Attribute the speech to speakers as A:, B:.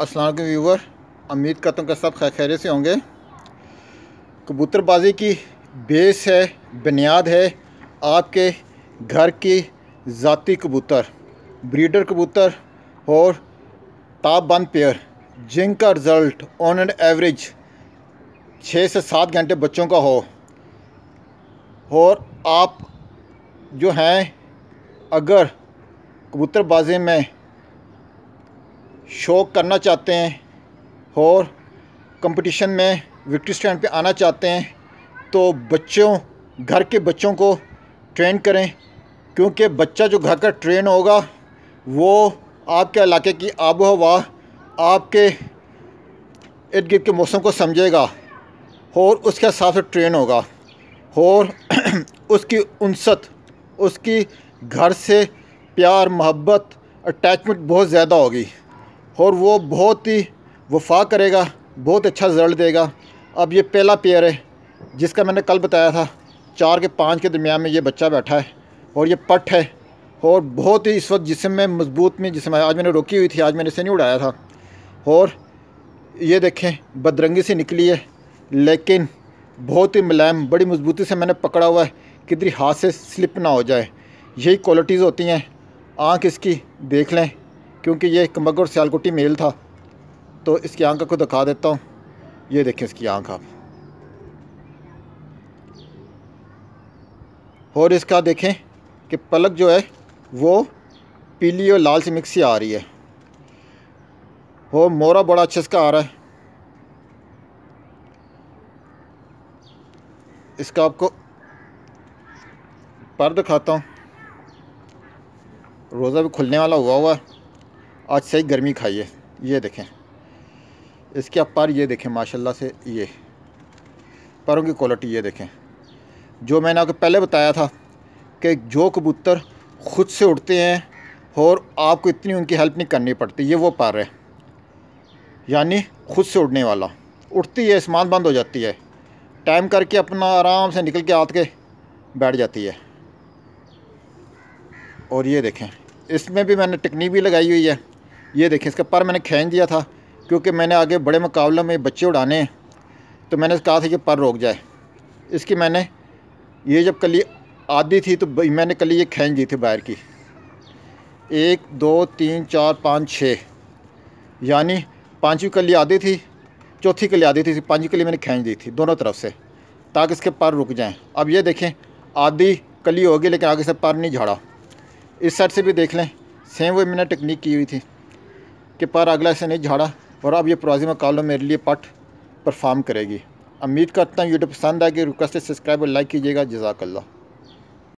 A: असलम के व्यूवर उम्मीद करता हूँ कि सब खैर खैरे से होंगे कबूतरबाजी की बेस है बुनियाद है आपके घर की ज़ाती कबूतर ब्रीडर कबूतर और बंद पेयर जिनका रिज़ल्ट ऑन एंड एवरेज छः से सात घंटे बच्चों का हो और आप जो हैं अगर कबूतरबाजी में शौक करना चाहते हैं और कंपटीशन में विक्ट्री स्टैंड पे आना चाहते हैं तो बच्चों घर के बच्चों को ट्रेन करें क्योंकि बच्चा जो घर का ट्रेन होगा वो आपके इलाके की आबो हवा आपके इर्द गिर्द के मौसम को समझेगा और उसके हिसाब से ट्रेन होगा और उसकी उनसत उसकी घर से प्यार मोहब्बत अटैचमेंट बहुत ज़्यादा होगी और वो बहुत ही वफा करेगा बहुत अच्छा रिज़ल्ट देगा अब ये पहला पेयर है जिसका मैंने कल बताया था चार के पाँच के दरमियान में ये बच्चा बैठा है और ये पट है और बहुत ही इस वक्त जिसम में मजबूत में जिसम आज मैंने रोकी हुई थी आज मैंने इसे नहीं उड़ाया था और ये देखें बदरंगी सी निकली है लेकिन बहुत ही मुलायम बड़ी मजबूती से मैंने पकड़ा हुआ है किधरी हाथ से स्लिप ना हो जाए यही क्वालिटीज़ होती हैं आँख इसकी देख लें क्योंकि ये कमग और सियालकुटी मेल था तो इसकी आंख को दिखा देता हूँ ये देखें इसकी आंख आप और इसका देखें कि पलक जो है वो पीली और लाल से मिक्स ही आ रही है और मोरा बड़ा अच्छा इसका आ रहा है इसका आपको पर दिखाता हूँ रोज़ा भी खुलने वाला हुआ हुआ है आज सही गर्मी खाइए ये देखें इसके आप पर ये देखें माशाल्लाह से ये परों की क्वालिटी ये देखें जो मैंने आपको पहले बताया था कि जो कबूतर खुद से उड़ते हैं और आपको इतनी उनकी हेल्प नहीं करनी पड़ती ये वो पार है यानी खुद से उड़ने वाला उठती है इसमान बंद हो जाती है टाइम करके अपना आराम से निकल के आत के बैठ जाती है और ये देखें इसमें भी मैंने टिकनी भी लगाई हुई है ये देखें इसका पर मैंने खींच दिया था क्योंकि मैंने आगे बड़े मुकाबले में बच्चे उड़ाने हैं तो मैंने कहा था कि पर रोक जाए इसकी मैंने ये जब कली आधी थी तो मैंने कली ये खींच दी थी बाहर की एक दो तीन चार पाँच छः यानी पाँचवीं कली आधी थी चौथी कली आधी थी पाँचवीं कली मैंने खींच दी थी दोनों तरफ से ताकि इसके पर रुक जाएँ अब ये देखें आधी कली होगी लेकिन आगे से पर नहीं झाड़ा इस साइड से भी देख लें सेम वही मैंने टेक्निक की हुई थी के पर अगला ऐसे नहीं झाड़ा और अब ये प्रोजिमा कॉलम मेरे लिए पट परफॉर्म करेगी उम्मीद करता हूँ यूट्यूब पसंद आएगी रिक्वेस्ट सब्सक्राइब और लाइक कीजिएगा जजाकल्ला